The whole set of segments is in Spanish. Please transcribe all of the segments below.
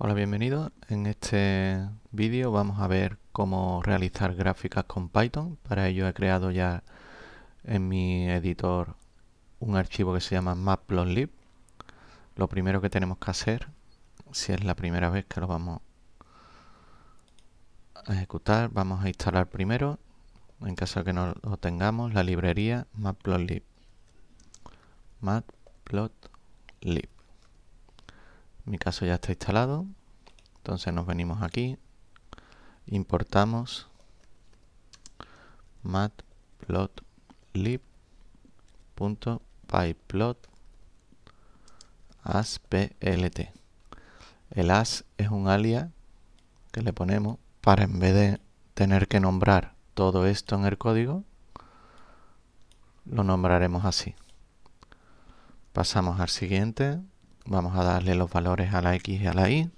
Hola, bienvenidos. En este vídeo vamos a ver cómo realizar gráficas con Python. Para ello he creado ya en mi editor un archivo que se llama matplotlib. Lo primero que tenemos que hacer, si es la primera vez que lo vamos a ejecutar, vamos a instalar primero, en caso que no lo tengamos, la librería matplotlib. matplotlib mi caso ya está instalado. Entonces nos venimos aquí, importamos matplotlib.pyplot as.plt. El as es un alias que le ponemos para en vez de tener que nombrar todo esto en el código, lo nombraremos así. Pasamos al siguiente vamos a darle los valores a la x y a la y.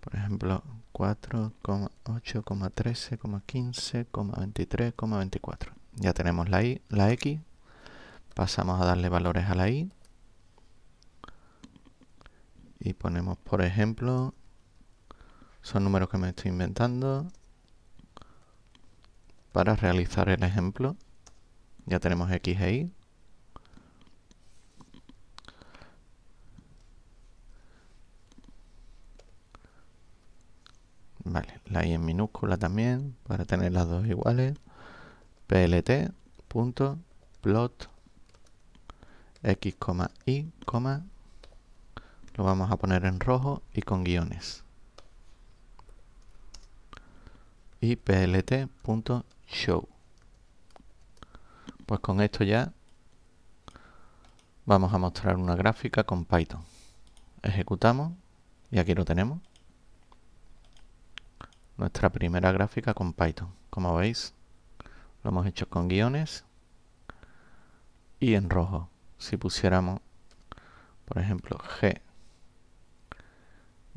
Por ejemplo, 4,8,13,15,23,24. Ya tenemos la la x. Pasamos a darle valores a la y. Y ponemos, por ejemplo, son números que me estoy inventando. Para realizar el ejemplo, ya tenemos x e y. la i en minúscula también, para tener las dos iguales, plt.plot x, y, lo vamos a poner en rojo y con guiones. Y plt.show. Pues con esto ya vamos a mostrar una gráfica con Python. Ejecutamos y aquí lo tenemos nuestra primera gráfica con Python. Como veis, lo hemos hecho con guiones y en rojo. Si pusiéramos, por ejemplo, G,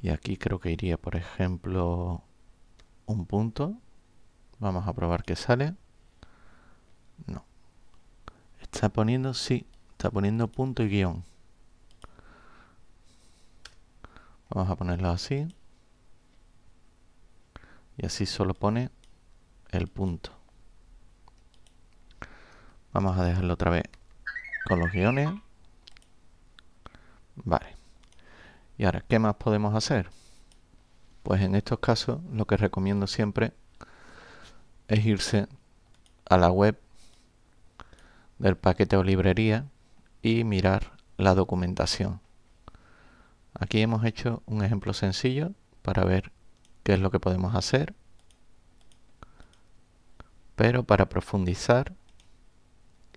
y aquí creo que iría, por ejemplo, un punto. Vamos a probar que sale. No. Está poniendo, sí, está poniendo punto y guión. Vamos a ponerlo así y así solo pone el punto vamos a dejarlo otra vez con los guiones vale y ahora qué más podemos hacer pues en estos casos lo que recomiendo siempre es irse a la web del paquete o librería y mirar la documentación aquí hemos hecho un ejemplo sencillo para ver qué es lo que podemos hacer. Pero para profundizar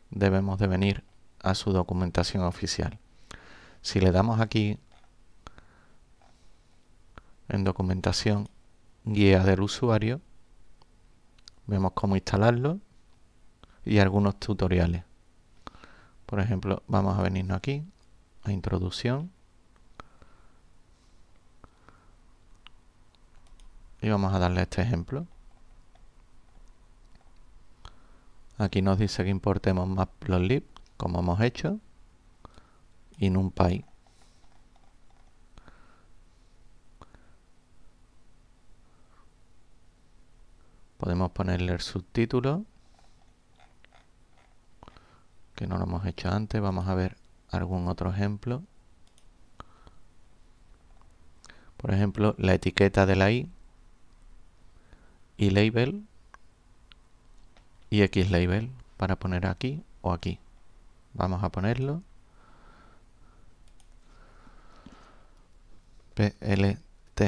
debemos de venir a su documentación oficial. Si le damos aquí en documentación guía del usuario, vemos cómo instalarlo y algunos tutoriales. Por ejemplo, vamos a venirnos aquí a introducción y vamos a darle este ejemplo. Aquí nos dice que importemos más matplotlib, como hemos hecho, y país Podemos ponerle el subtítulo, que no lo hemos hecho antes. Vamos a ver algún otro ejemplo. Por ejemplo, la etiqueta de la i y label y x label para poner aquí o aquí. Vamos a ponerlo. plt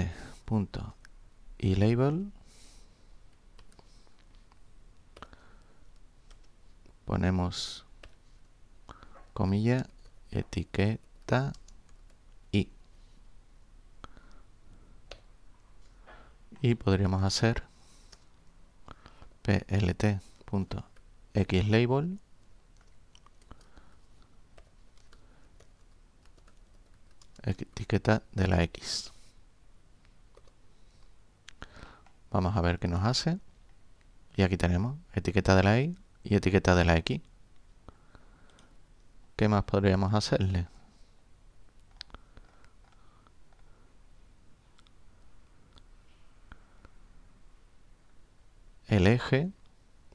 y label ponemos comilla etiqueta y y podríamos hacer plt.xlabel etiqueta de la X. Vamos a ver qué nos hace. Y aquí tenemos etiqueta de la Y y etiqueta de la X. ¿Qué más podríamos hacerle? el eje,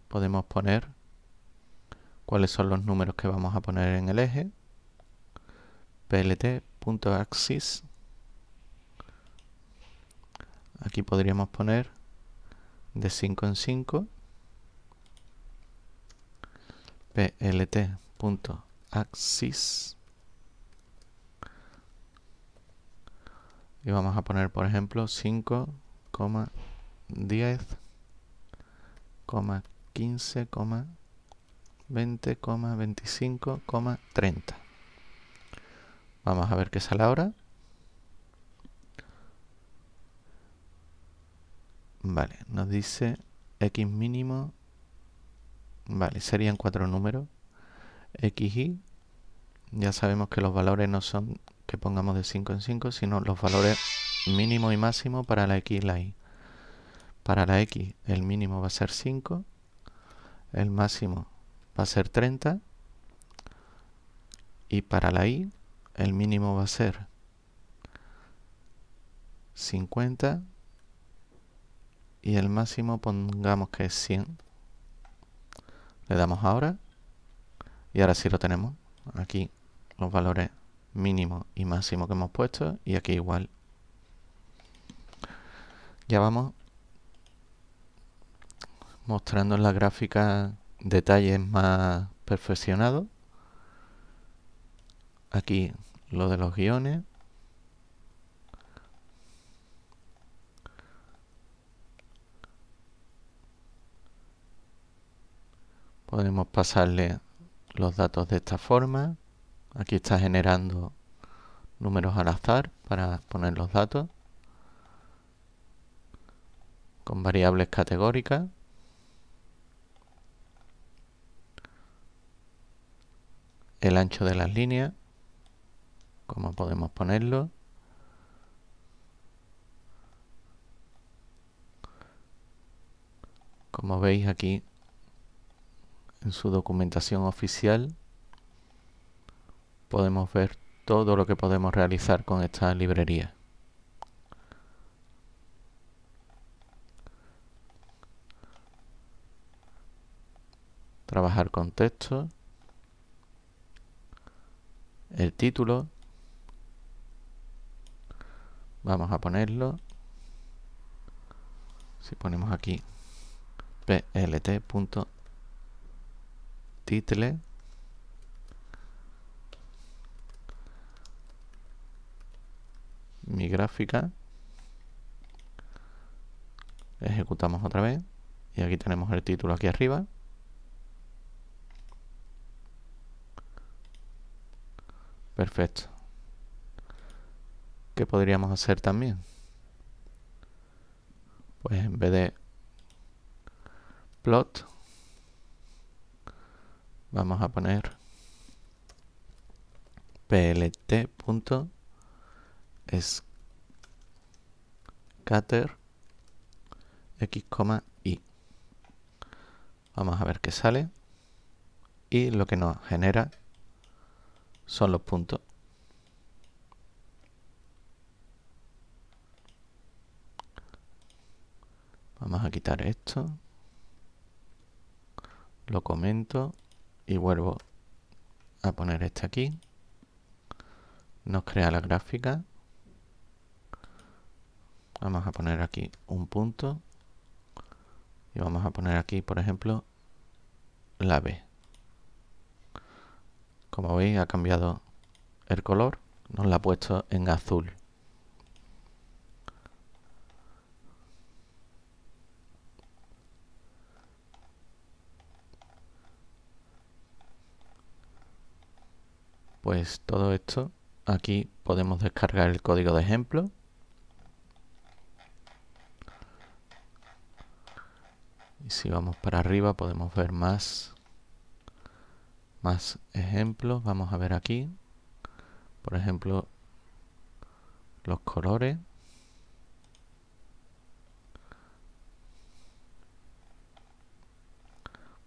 podemos poner cuáles son los números que vamos a poner en el eje. plt.axis. Aquí podríamos poner de 5 en 5. plt.axis. Y vamos a poner, por ejemplo, 5,10 15, 20, 25, 30. Vamos a ver qué sale ahora. Vale, nos dice x mínimo. Vale, serían cuatro números. x, y. Ya sabemos que los valores no son que pongamos de 5 en 5, sino los valores mínimo y máximo para la x y la y. Para la X el mínimo va a ser 5, el máximo va a ser 30 y para la Y el mínimo va a ser 50 y el máximo pongamos que es 100. Le damos ahora y ahora sí lo tenemos. Aquí los valores mínimo y máximo que hemos puesto y aquí igual. Ya vamos mostrando en la gráfica detalles más perfeccionados. Aquí lo de los guiones. Podemos pasarle los datos de esta forma. Aquí está generando números al azar para poner los datos con variables categóricas. el ancho de las líneas, como podemos ponerlo. Como veis aquí en su documentación oficial podemos ver todo lo que podemos realizar con esta librería. Trabajar con texto el título vamos a ponerlo si ponemos aquí plt.title mi gráfica ejecutamos otra vez y aquí tenemos el título aquí arriba Perfecto. ¿Qué podríamos hacer también? Pues en vez de plot, vamos a poner plt.scatter x, y. Vamos a ver qué sale. Y lo que nos genera son los puntos. a quitar esto. Lo comento y vuelvo a poner este aquí. Nos crea la gráfica. Vamos a poner aquí un punto. Y vamos a poner aquí, por ejemplo, la B. Como veis, ha cambiado el color. Nos la ha puesto en azul. pues todo esto aquí podemos descargar el código de ejemplo y si vamos para arriba podemos ver más más ejemplos vamos a ver aquí por ejemplo los colores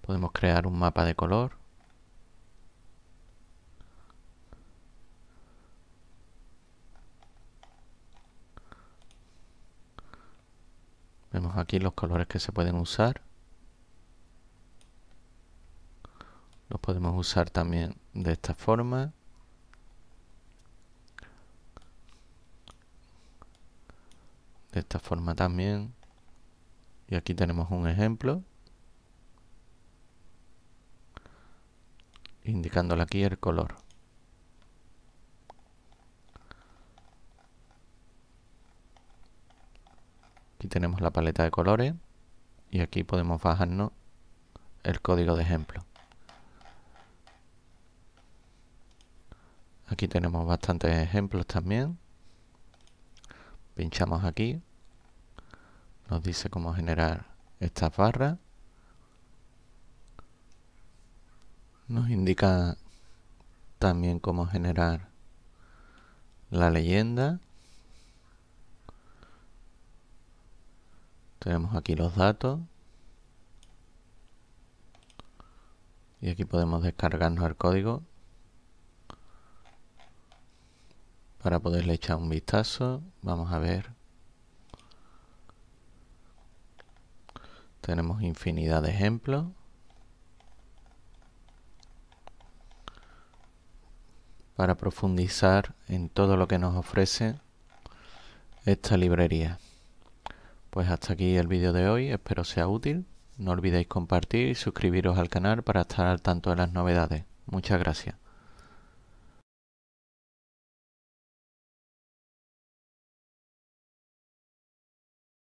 podemos crear un mapa de color aquí los colores que se pueden usar. Los podemos usar también de esta forma. De esta forma también. Y aquí tenemos un ejemplo. Indicándole aquí el color. tenemos la paleta de colores y aquí podemos bajarnos el código de ejemplo. Aquí tenemos bastantes ejemplos también. Pinchamos aquí. Nos dice cómo generar estas barras. Nos indica también cómo generar la leyenda. Tenemos aquí los datos. Y aquí podemos descargarnos el código para poderle echar un vistazo. Vamos a ver. Tenemos infinidad de ejemplos. Para profundizar en todo lo que nos ofrece esta librería. Pues hasta aquí el vídeo de hoy, espero sea útil. No olvidéis compartir y suscribiros al canal para estar al tanto de las novedades. Muchas gracias.